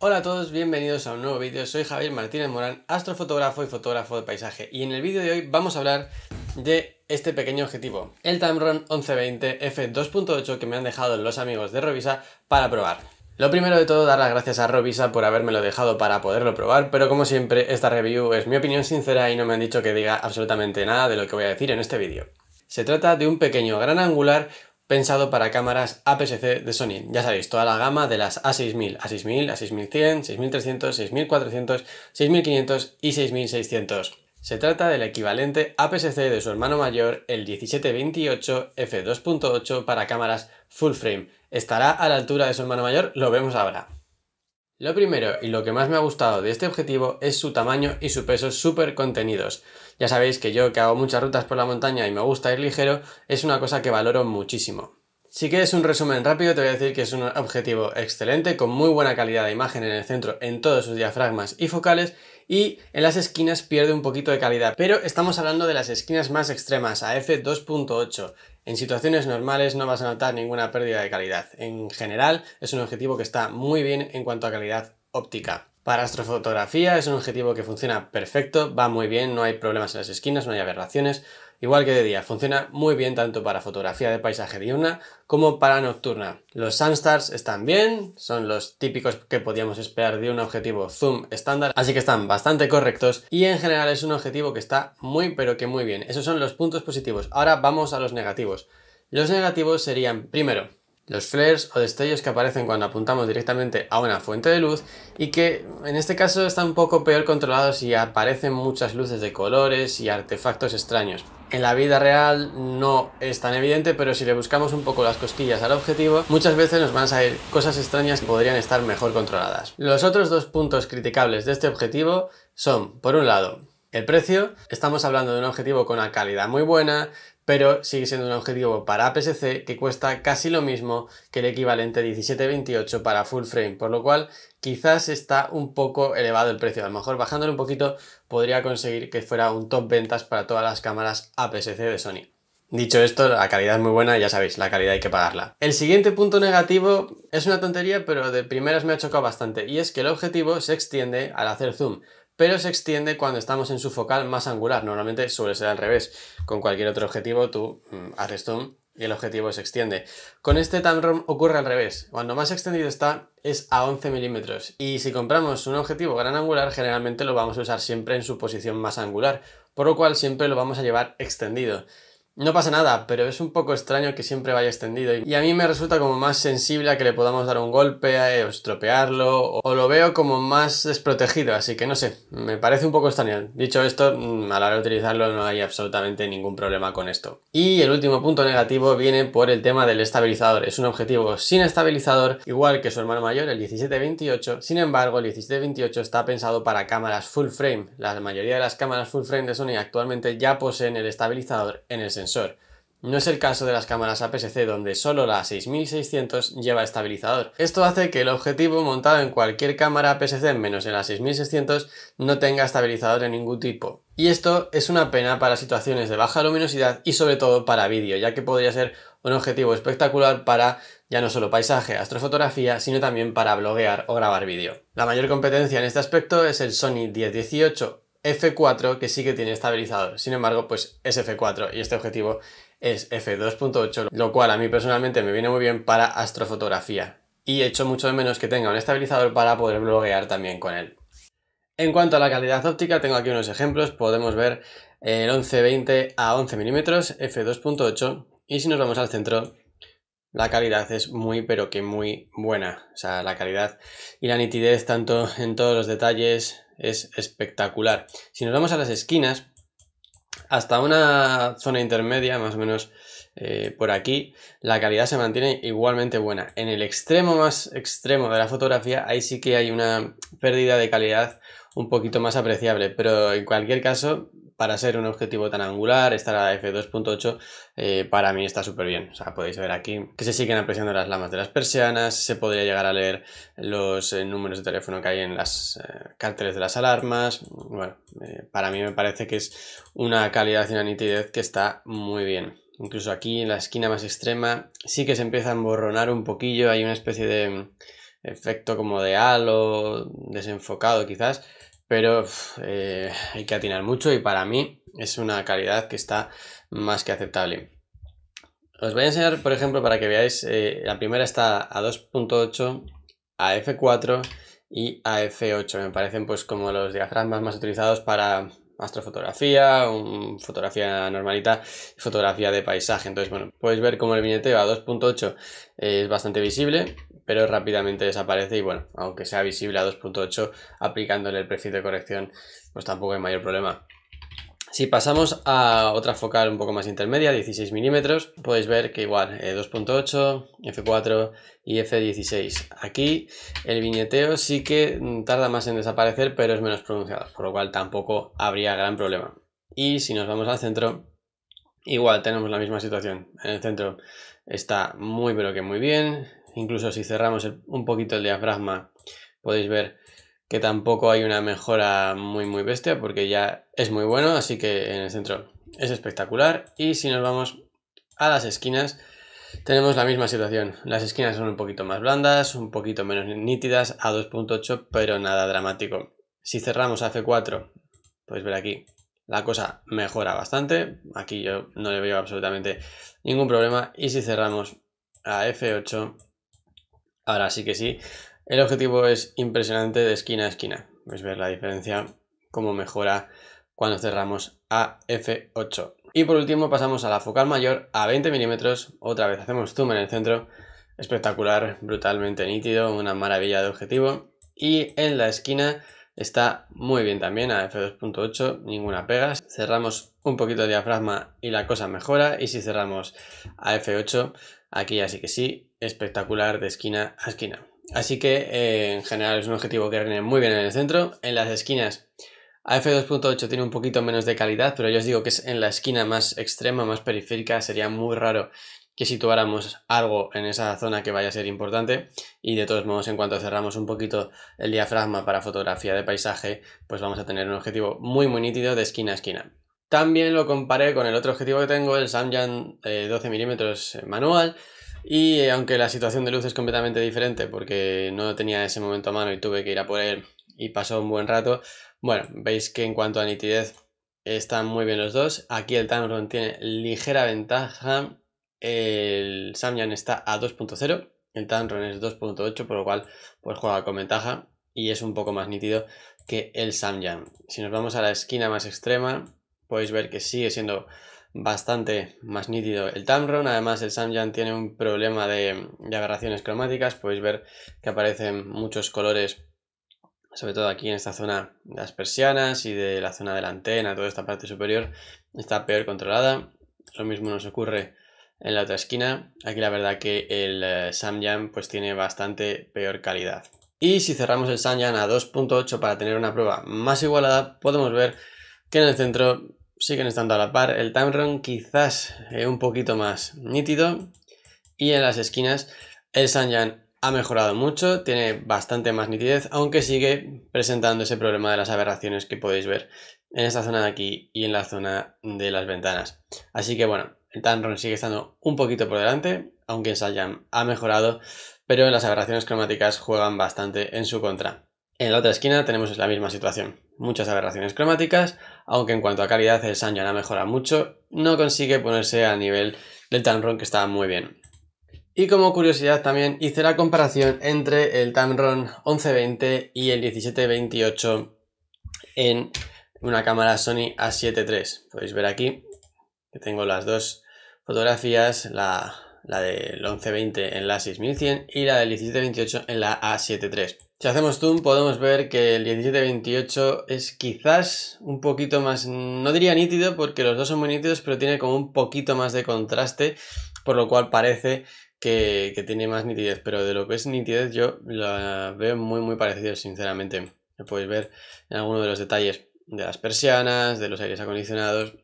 Hola a todos, bienvenidos a un nuevo vídeo. Soy Javier Martínez Morán, astrofotógrafo y fotógrafo de paisaje. Y en el vídeo de hoy vamos a hablar de este pequeño objetivo, el Tamron 1120 f2.8 que me han dejado los amigos de Robisa para probar. Lo primero de todo, dar las gracias a Robisa por habérmelo dejado para poderlo probar, pero como siempre, esta review es mi opinión sincera y no me han dicho que diga absolutamente nada de lo que voy a decir en este vídeo. Se trata de un pequeño gran angular pensado para cámaras APS-C de Sony. Ya sabéis, toda la gama de las A6000, A6000, A6100, 6300, 6400, 6500 y 6600. Se trata del equivalente APS-C de su hermano mayor, el 1728 f2.8 para cámaras full frame. ¿Estará a la altura de su hermano mayor? Lo vemos ahora. Lo primero y lo que más me ha gustado de este objetivo es su tamaño y su peso súper contenidos. Ya sabéis que yo, que hago muchas rutas por la montaña y me gusta ir ligero, es una cosa que valoro muchísimo. Si quieres un resumen rápido, te voy a decir que es un objetivo excelente, con muy buena calidad de imagen en el centro, en todos sus diafragmas y focales, y en las esquinas pierde un poquito de calidad, pero estamos hablando de las esquinas más extremas, a f2.8. En situaciones normales no vas a notar ninguna pérdida de calidad. En general, es un objetivo que está muy bien en cuanto a calidad óptica. Para astrofotografía es un objetivo que funciona perfecto, va muy bien, no hay problemas en las esquinas, no hay aberraciones, igual que de día. Funciona muy bien tanto para fotografía de paisaje diurna como para nocturna. Los Sunstars están bien, son los típicos que podíamos esperar de un objetivo zoom estándar, así que están bastante correctos y en general es un objetivo que está muy pero que muy bien. Esos son los puntos positivos. Ahora vamos a los negativos. Los negativos serían, primero, los flares o destellos que aparecen cuando apuntamos directamente a una fuente de luz y que en este caso están un poco peor controlados y aparecen muchas luces de colores y artefactos extraños. En la vida real no es tan evidente, pero si le buscamos un poco las cosquillas al objetivo, muchas veces nos van a salir cosas extrañas que podrían estar mejor controladas. Los otros dos puntos criticables de este objetivo son, por un lado, el precio, estamos hablando de un objetivo con una calidad muy buena, pero sigue siendo un objetivo para APS-C que cuesta casi lo mismo que el equivalente 1728 para full frame, por lo cual quizás está un poco elevado el precio. A lo mejor bajándolo un poquito podría conseguir que fuera un top ventas para todas las cámaras APS-C de Sony. Dicho esto, la calidad es muy buena y ya sabéis, la calidad hay que pagarla. El siguiente punto negativo es una tontería, pero de primeras me ha chocado bastante, y es que el objetivo se extiende al hacer zoom, pero se extiende cuando estamos en su focal más angular. Normalmente suele ser al revés. Con cualquier otro objetivo tú mm, haces zoom y el objetivo se extiende. Con este Tamron ocurre al revés. Cuando más extendido está es a 11 milímetros y si compramos un objetivo gran angular generalmente lo vamos a usar siempre en su posición más angular, por lo cual siempre lo vamos a llevar extendido. No pasa nada, pero es un poco extraño que siempre vaya extendido y a mí me resulta como más sensible a que le podamos dar un golpe o estropearlo o lo veo como más desprotegido, así que no sé, me parece un poco extraño. Dicho esto, mm, a la hora de utilizarlo no hay absolutamente ningún problema con esto. Y el último punto negativo viene por el tema del estabilizador. Es un objetivo sin estabilizador, igual que su hermano mayor, el 1728. Sin embargo, el 1728 está pensado para cámaras full frame. La mayoría de las cámaras full frame de Sony actualmente ya poseen el estabilizador en el sensor. No es el caso de las cámaras APS-C donde solo la 6600 lleva estabilizador. Esto hace que el objetivo montado en cualquier cámara APS-C menos en la 6600 no tenga estabilizador de ningún tipo. Y esto es una pena para situaciones de baja luminosidad y sobre todo para vídeo, ya que podría ser un objetivo espectacular para ya no solo paisaje, astrofotografía, sino también para bloguear o grabar vídeo. La mayor competencia en este aspecto es el Sony 1018 F4 que sí que tiene estabilizador. Sin embargo, pues es F4 y este objetivo es F2.8, lo cual a mí personalmente me viene muy bien para astrofotografía. Y echo mucho de menos que tenga un estabilizador para poder bloguear también con él. En cuanto a la calidad óptica, tengo aquí unos ejemplos. Podemos ver el 1120 a 11 milímetros, f2.8. Y si nos vamos al centro, la calidad es muy, pero que muy buena. O sea, la calidad y la nitidez, tanto en todos los detalles, es espectacular. Si nos vamos a las esquinas, hasta una zona intermedia, más o menos eh, por aquí, la calidad se mantiene igualmente buena. En el extremo más extremo de la fotografía, ahí sí que hay una pérdida de calidad un poquito más apreciable, pero en cualquier caso para ser un objetivo tan angular, estar a f2.8 eh, para mí está súper bien. O sea, podéis ver aquí que se siguen apreciando las lamas de las persianas, se podría llegar a leer los eh, números de teléfono que hay en las eh, de las alarmas. Bueno, para mí me parece que es una calidad y una nitidez que está muy bien. Incluso aquí en la esquina más extrema sí que se empieza a emborronar un poquillo, hay una especie de mm, efecto como de halo desenfocado quizás pero eh, hay que atinar mucho y para mí es una calidad que está más que aceptable. Os voy a enseñar, por ejemplo, para que veáis, eh, la primera está a 2.8, a F4 y a F8. Me parecen pues como los diafragmas más utilizados para astrofotografía, fotografía normalita y fotografía de paisaje. Entonces, bueno, podéis ver cómo el viñeteo a 2.8 eh, es bastante visible pero rápidamente desaparece y bueno, aunque sea visible a 2.8, aplicándole el perfil de corrección, pues tampoco hay mayor problema. Si pasamos a otra focal un poco más intermedia, 16 milímetros, podéis ver que igual 2.8, eh, f4 y f16. Aquí el viñeteo sí que mm, tarda más en desaparecer, pero es menos pronunciado, por lo cual tampoco habría gran problema. Y si nos vamos al centro, igual tenemos la misma situación. En el centro está muy pero que muy bien, Incluso si cerramos un poquito el diafragma, podéis ver que tampoco hay una mejora muy muy bestia porque ya es muy bueno, así que en el centro es espectacular. Y si nos vamos a las esquinas, tenemos la misma situación. Las esquinas son un poquito más blandas, un poquito menos nítidas, a 2.8, pero nada dramático. Si cerramos a F4, podéis ver aquí, la cosa mejora bastante. Aquí yo no le veo absolutamente ningún problema. Y si cerramos a F8, Ahora sí que sí. El objetivo es impresionante de esquina a esquina. Pues ver la diferencia, cómo mejora cuando cerramos a F8. Y por último pasamos a la focal mayor a 20 milímetros. Otra vez hacemos zoom en el centro. Espectacular, brutalmente nítido, una maravilla de objetivo. Y en la esquina está muy bien también a F2.8, ninguna pega. Cerramos un poquito de diafragma y la cosa mejora. Y si cerramos a F8, aquí así que sí, espectacular de esquina a esquina. Así que eh, en general es un objetivo que viene muy bien en el centro. En las esquinas a F2.8 tiene un poquito menos de calidad, pero yo os digo que es en la esquina más extrema, más periférica. Sería muy raro que situáramos algo en esa zona que vaya a ser importante y de todos modos en cuanto cerramos un poquito el diafragma para fotografía de paisaje pues vamos a tener un objetivo muy muy nítido de esquina a esquina. También lo comparé con el otro objetivo que tengo, el Samyang 12mm eh, manual. Y eh, aunque la situación de luz es completamente diferente porque no tenía ese momento a mano y tuve que ir a por él y pasó un buen rato, bueno, veis que en cuanto a nitidez están muy bien los dos. Aquí el Tamron tiene ligera ventaja. El Samyang está a 2.0, el Tamron es 2.8, por lo cual pues juega con ventaja y es un poco más nítido que el Samyang. Si nos vamos a la esquina más extrema, podéis ver que sigue siendo bastante más nítido el Tamron. Además, el Samyang tiene un problema de, agarraciones aberraciones cromáticas. Podéis ver que aparecen muchos colores, sobre todo aquí en esta zona de las persianas y de la zona de la antena, toda esta parte superior está peor controlada. Lo mismo nos ocurre en la otra esquina. Aquí la verdad que el eh, Samyang pues tiene bastante peor calidad. Y si cerramos el Samyang a 2.8 para tener una prueba más igualada, podemos ver que en el centro siguen estando a la par. El Tanron quizás eh, un poquito más nítido. Y en las esquinas el Sanjan ha mejorado mucho, tiene bastante más nitidez, aunque sigue presentando ese problema de las aberraciones que podéis ver en esta zona de aquí y en la zona de las ventanas. Así que bueno, el Tanron sigue estando un poquito por delante, aunque el Sanjan ha mejorado, pero las aberraciones cromáticas juegan bastante en su contra. En la otra esquina tenemos la misma situación muchas aberraciones cromáticas, aunque en cuanto a calidad el Sanyo mejora mucho, no consigue ponerse al nivel del Tamron que está muy bien. Y como curiosidad también hice la comparación entre el Tamron 1120 y el 1728 en una cámara Sony A7 III. Podéis ver aquí que tengo las dos fotografías, la, la del 1120 en la 6100 y la del 1728 en la A7 III. Si hacemos zoom podemos ver que el 1728 es quizás un poquito más, no diría nítido porque los dos son muy nítidos, pero tiene como un poquito más de contraste, por lo cual parece que, tiene más nitidez, pero de lo que es nitidez yo la veo muy muy parecido sinceramente. Lo podéis ver en alguno de los detalles de las persianas, de los aires acondicionados.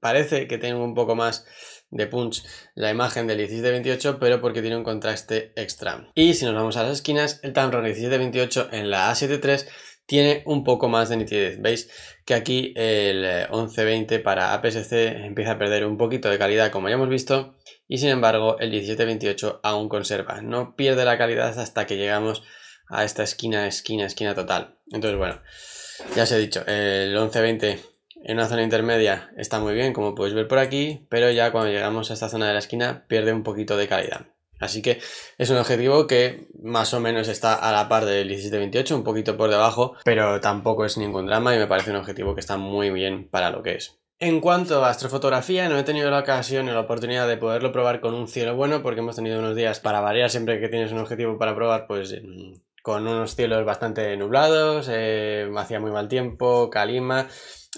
Parece que tengo un poco más de Punch la imagen del 1728, pero porque tiene un contraste extra. Y si nos vamos a las esquinas, el Tamron 1728 en la A73 tiene un poco más de nitidez. Veis que aquí el 1120 eh, para APS-C empieza a perder un poquito de calidad como ya hemos visto y sin embargo el 1728 aún conserva. No pierde la calidad hasta que llegamos a esta esquina, esquina, esquina total. Entonces bueno, ya os he dicho, el 1120 en una zona intermedia está muy bien, como podéis ver por aquí, pero ya cuando llegamos a esta zona de la esquina pierde un poquito de calidad. Así que es un objetivo que más o menos está a la par del 1728, un poquito por debajo, pero tampoco es ningún drama y me parece un objetivo que está muy bien para lo que es. En cuanto a astrofotografía, no he tenido la ocasión ni la oportunidad de poderlo probar con un cielo bueno porque hemos tenido unos días para variar siempre que tienes un objetivo para probar, pues mm, con unos cielos bastante nublados, eh, hacía muy mal tiempo, calima,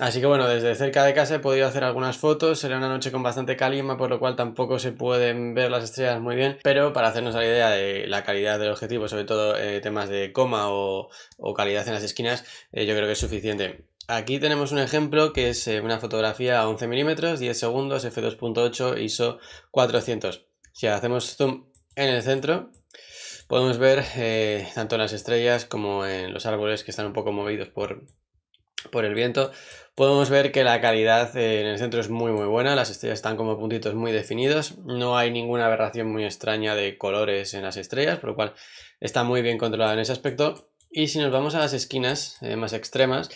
Así que bueno, desde cerca de casa he podido hacer algunas fotos, será una noche con bastante calima, por lo cual tampoco se pueden ver las estrellas muy bien, pero para hacernos la idea de la calidad del objetivo, sobre todo eh, temas de coma o, calidad en las esquinas, eh, yo creo que es suficiente. Aquí tenemos un ejemplo que es eh, una fotografía a 11 milímetros, 10 segundos, f2.8, ISO 400. Si hacemos zoom en el centro, podemos ver tanto en las estrellas como en los árboles que están un poco movidos por, por el viento, podemos ver que la calidad en el centro es muy muy buena, las estrellas están como puntitos muy definidos, no hay ninguna aberración muy extraña de colores en las estrellas, por lo cual está muy bien controlada en ese aspecto. Y si nos vamos a las esquinas eh, más extremas,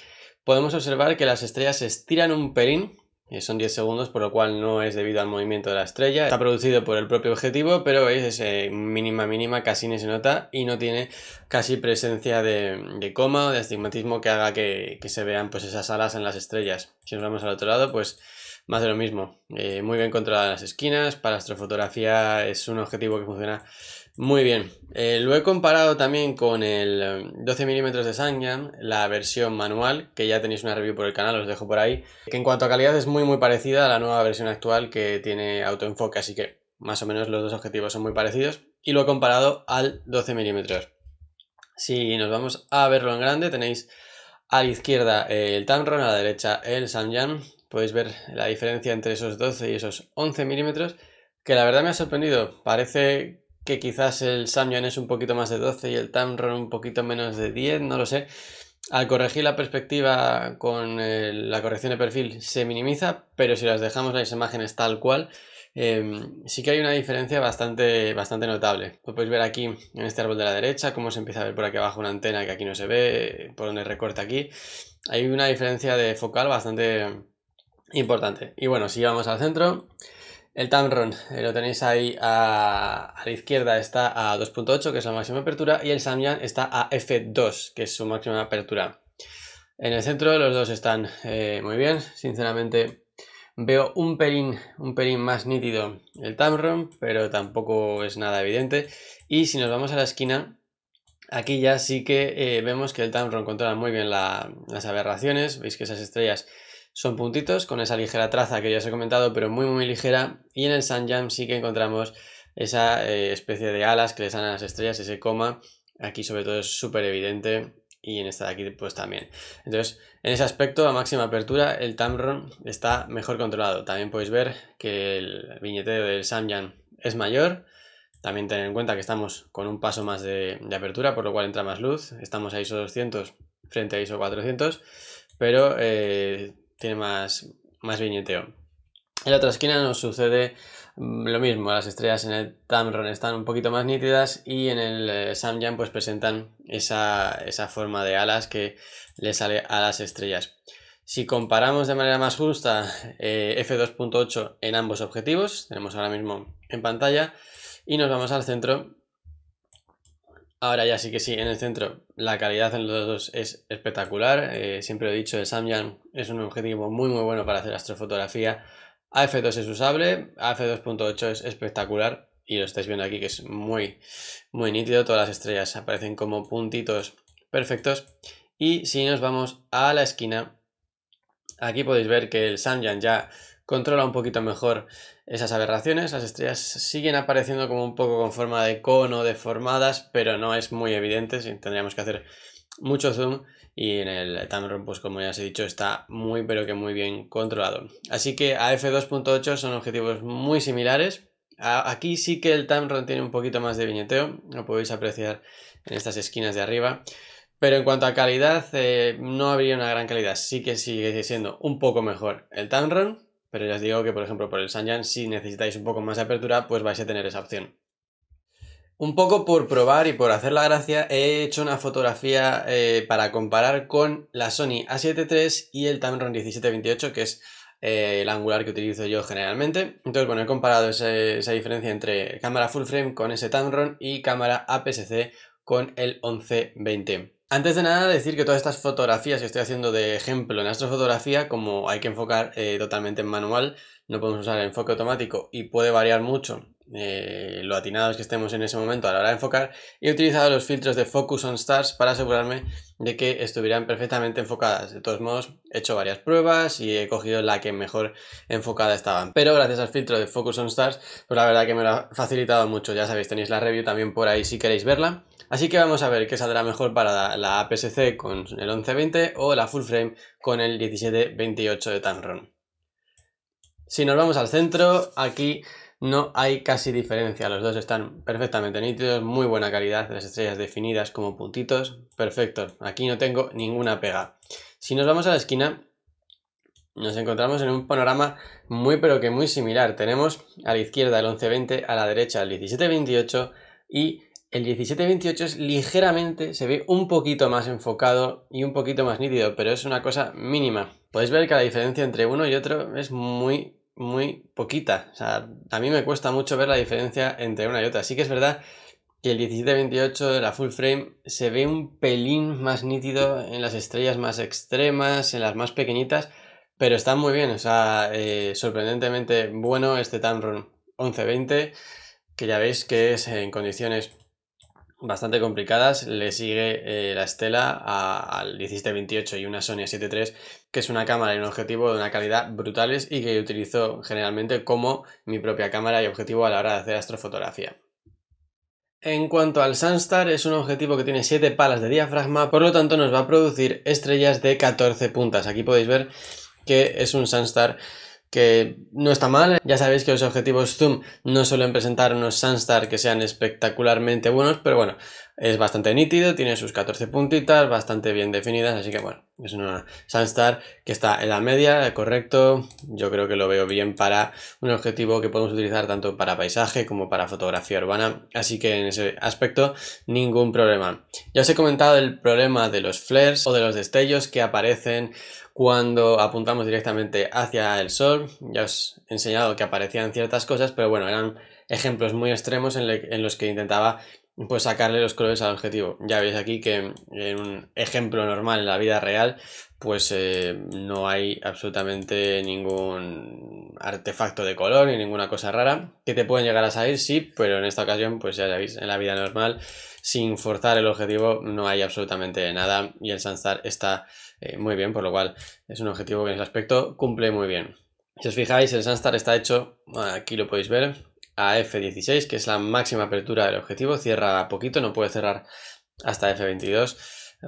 podemos observar que las estrellas se estiran un pelín eh, son 10 segundos, por lo cual no es debido al movimiento de la estrella. Está producido por el propio objetivo, pero es eh, mínima, mínima, casi ni se nota y no tiene casi presencia de, coma o de astigmatismo que haga que, se vean pues esas alas en las estrellas. Si nos vamos al otro lado, pues más de lo mismo. Eh, muy bien controladas las esquinas. Para astrofotografía es un objetivo que funciona muy bien, eh, lo he comparado también con el 12 eh, mm de Samyang, la versión manual, que ya tenéis una review por el canal, os dejo por ahí, que en cuanto a calidad es muy muy parecida a la nueva versión actual que tiene autoenfoque, así que más o menos los dos objetivos son muy parecidos, y lo he comparado al 12 mm. Si nos vamos a verlo en grande, tenéis a la izquierda eh, el Tamron, a la derecha el Samyang, podéis ver la diferencia entre esos 12 y esos 11 milímetros, que la verdad me ha sorprendido, parece que quizás el Samyang es un poquito más de 12 y el Tamron un poquito menos de 10, no lo sé. Al corregir la perspectiva con eh, la corrección de perfil se minimiza, pero si las dejamos las imágenes tal cual, em, sí que hay una diferencia bastante, bastante notable. Lo podéis ver aquí en este árbol de la derecha, cómo se empieza a ver por aquí abajo una antena que aquí no se ve, por donde recorta aquí. Hay una diferencia de focal bastante importante. Y bueno, si vamos al centro, el Tamron, eh, lo tenéis ahí a, la izquierda, está a 2.8, que es la máxima apertura, y el Samyang está a F2, que es su máxima apertura. En el centro los dos están eh, muy bien, sinceramente veo un pelín, un más nítido el Tamron, pero tampoco es nada evidente. Y si nos vamos a la esquina, aquí ya sí que eh, vemos que el Tamron controla muy bien las aberraciones, veis que esas estrellas son puntitos con esa ligera traza que ya os he comentado, pero muy muy ligera. Y en el Jam sí que encontramos esa eh, especie de alas que le salen a las estrellas, ese coma. Aquí sobre todo es súper evidente y en esta de aquí pues también. Entonces, en ese aspecto, a máxima apertura, el Tamron está mejor controlado. También podéis ver que el viñeteo del Samyang es mayor. También tener en cuenta que estamos con un paso más de, apertura, por lo cual entra más luz. Estamos a ISO 200 frente a ISO 400, pero eh, tiene más, más viñeteo. En la otra esquina nos sucede mm, lo mismo, las estrellas en el Tamron están un poquito más nítidas y en el eh, Samyam pues presentan esa, forma de alas que le sale a las estrellas. Si comparamos de manera más justa eh, f2.8 en ambos objetivos, tenemos ahora mismo en pantalla, y nos vamos al centro Ahora ya sí que sí, en el centro la calidad en los dos es espectacular. Eh, siempre lo he dicho, el Samyang es un objetivo muy muy bueno para hacer astrofotografía. AF2 es usable, AF2.8 es espectacular y lo estáis viendo aquí que es muy muy nítido. Todas las estrellas aparecen como puntitos perfectos. Y si nos vamos a la esquina, aquí podéis ver que el Samyang ya controla un poquito mejor esas aberraciones. Las estrellas siguen apareciendo como un poco con forma de cono, deformadas, pero no es muy evidente, tendríamos que hacer mucho zoom y en el Tamron, pues como ya os he dicho, está muy pero que muy bien controlado. Así que a F2.8 son objetivos muy similares. Aquí sí que el Tamron tiene un poquito más de viñeteo, lo podéis apreciar en estas esquinas de arriba. Pero en cuanto a calidad, eh, no habría una gran calidad. Sí que sigue siendo un poco mejor el Tamron, pero ya os digo que, por ejemplo, por el Sanjan, si necesitáis un poco más de apertura, pues vais a tener esa opción. Un poco por probar y por hacer la gracia, he hecho una fotografía eh, para comparar con la Sony A7 III y el Tamron 1728, que es eh, el angular que utilizo yo generalmente. Entonces, bueno, he comparado esa diferencia entre cámara full frame con ese Tamron y cámara APS-C con el 1120. Antes de nada, decir que todas estas fotografías que estoy haciendo de ejemplo en astrofotografía, como hay que enfocar eh, totalmente en manual, no podemos usar el enfoque automático y puede variar mucho eh, lo atinados que estemos en ese momento a la hora de enfocar, he utilizado los filtros de Focus on Stars para asegurarme de que estuvieran perfectamente enfocadas. De todos modos, he hecho varias pruebas y he cogido la que mejor enfocada estaban. Pero gracias al filtro de Focus on Stars, pues la verdad que me lo ha facilitado mucho. Ya sabéis, tenéis la review también por ahí si queréis verla. Así que vamos a ver qué saldrá mejor para la APS-C con el 1120 o la full frame con el 1728 de Tamron. Si nos vamos al centro, aquí no hay casi diferencia, los dos están perfectamente nítidos, muy buena calidad, las estrellas definidas como puntitos, perfecto, aquí no tengo ninguna pega. Si nos vamos a la esquina, nos encontramos en un panorama muy pero que muy similar, tenemos a la izquierda el 1120, a la derecha el 1728 y el 1728 es ligeramente, se ve un poquito más enfocado y un poquito más nítido, pero es una cosa mínima. Podéis ver que la diferencia entre uno y otro es muy, muy poquita. O sea, a mí me cuesta mucho ver la diferencia entre una y otra. Así que es verdad que el 1728 de la full frame se ve un pelín más nítido en las estrellas más extremas, en las más pequeñitas, pero está muy bien. O sea, eh, sorprendentemente bueno este Tamron 1120, que ya veis que es en condiciones bastante complicadas. Le sigue eh, la Estela al 1728 y una Sony 7.3, que es una cámara y un objetivo de una calidad brutales y que utilizo generalmente como mi propia cámara y objetivo a la hora de hacer astrofotografía. En cuanto al Sunstar, es un objetivo que tiene 7 palas de diafragma, por lo tanto nos va a producir estrellas de 14 puntas. Aquí podéis ver que es un Sunstar que no está mal. Ya sabéis que los objetivos zoom no suelen presentar unos Sunstar que sean espectacularmente buenos, pero bueno, es bastante nítido, tiene sus 14 puntitas, bastante bien definidas, así que bueno, es una Sunstar que está en la media, correcto. Yo creo que lo veo bien para un objetivo que podemos utilizar tanto para paisaje como para fotografía urbana, así que en ese aspecto ningún problema. Ya os he comentado el problema de los flares o de los destellos que aparecen cuando apuntamos directamente hacia el sol. Ya os he enseñado que aparecían ciertas cosas, pero bueno, eran ejemplos muy extremos en, en, los que intentaba pues sacarle los colores al objetivo. Ya veis aquí que en un ejemplo normal en la vida real, pues eh, no hay absolutamente ningún artefacto de color ni ninguna cosa rara que te pueden llegar a salir, sí, pero en esta ocasión, pues ya veis, en la vida normal, sin forzar el objetivo, no hay absolutamente nada y el Sunstar está eh, muy bien, por lo cual es un objetivo que en ese aspecto cumple muy bien. Si os fijáis, el Sunstar está hecho, aquí lo podéis ver, a F16, que es la máxima apertura del objetivo, cierra a poquito, no puede cerrar hasta F22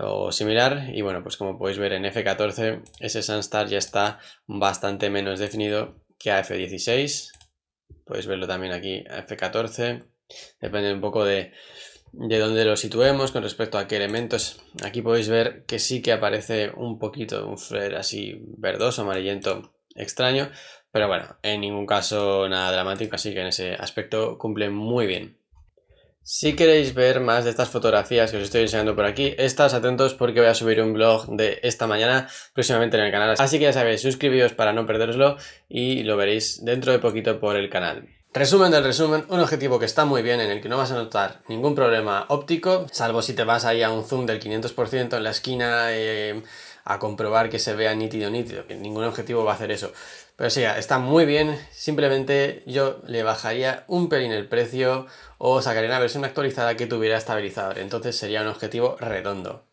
o similar. Y bueno, pues como podéis ver en F14, ese Sunstar ya está bastante menos definido que a F16. Podéis verlo también aquí a F14. Depende un poco de, de dónde lo situemos con respecto a qué elementos. Aquí podéis ver que sí que aparece un poquito un flare así verdoso, amarillento extraño, pero bueno, en ningún caso nada dramático, así que en ese aspecto cumple muy bien. Si queréis ver más de estas fotografías que os estoy enseñando por aquí, estad atentos porque voy a subir un blog de esta mañana próximamente en el canal. Así que ya sabéis, suscribíos para no perderoslo y lo veréis dentro de poquito por el canal. Resumen del resumen, un objetivo que está muy bien en el que no vas a notar ningún problema óptico, salvo si te vas ahí a un zoom del 500% en la esquina eh, a comprobar que se vea nítido nítido, que ningún objetivo va a hacer eso. Pero sí, está muy bien, simplemente yo le bajaría un pelín el precio o sacaría una versión actualizada que tuviera estabilizador, entonces sería un objetivo redondo.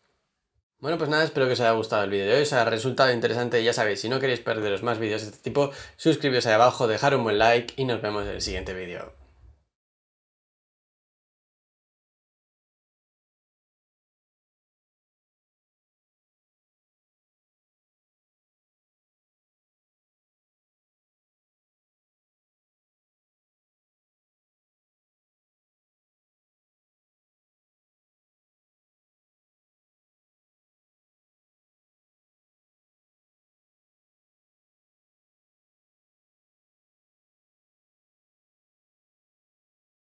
Bueno, pues nada, espero que os haya gustado el vídeo de hoy, os ha resultado interesante, ya sabéis, si no queréis perderos más vídeos de este tipo, suscribiros ahí abajo, dejar un buen like y nos vemos en el siguiente vídeo.